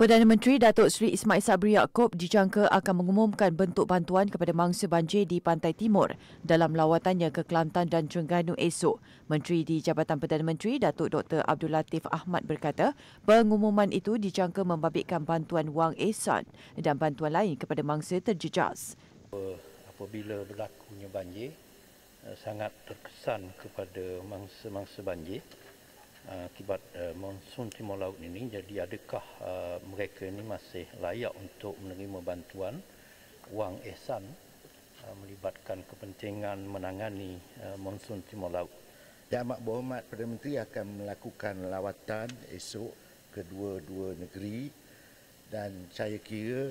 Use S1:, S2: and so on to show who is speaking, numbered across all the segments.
S1: Perdana Menteri Datuk Seri Ismail Sabri Yaakob dijangka akan mengumumkan bentuk bantuan kepada mangsa banjir di Pantai Timur dalam lawatannya ke Kelantan dan Terengganu esok. Menteri di Jabatan Perdana Menteri Datuk Dr. Abdul Latif Ahmad berkata pengumuman itu dijangka membabitkan bantuan wang esan dan bantuan lain kepada mangsa terjejas.
S2: Apabila berlakunya banjir, eh, sangat terkesan kepada mangsa-mangsa banjir Uh, akibat uh, monsun timur laut ini jadi adakah uh, mereka ini masih layak untuk menerima bantuan wang ihsan uh, melibatkan kepentingan menangani
S3: uh, monsun timur laut Yang Amat Berhormat Perdana Menteri akan melakukan lawatan esok ke dua-dua negeri dan saya kira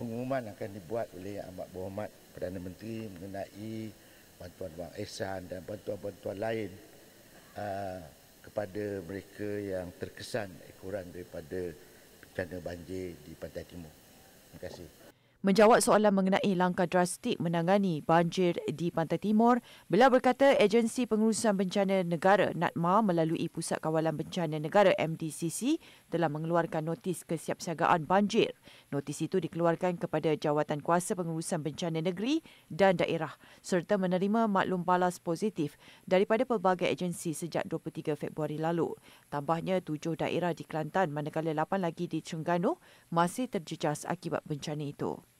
S3: pengumuman akan dibuat oleh Amat Berhormat Perdana Menteri mengenai bantuan wang ihsan dan bantuan-bantuan lain uh, kepada mereka yang terkesan ekoran daripada bencana banjir di Pantai Timur. Terima kasih
S1: menjawab soalan mengenai langkah drastik menangani banjir di Pantai Timur, beliau berkata Agensi Pengurusan Bencana Negara NATMA melalui Pusat Kawalan Bencana Negara MDCC telah mengeluarkan notis kesiapsiagaan banjir. Notis itu dikeluarkan kepada Jawatan Kuasa Pengurusan Bencana Negeri dan Daerah serta menerima maklum balas positif daripada pelbagai agensi sejak 23 Februari lalu. Tambahnya, tujuh daerah di Kelantan manakala lapan lagi di Terengganu masih terjejas akibat bencana itu.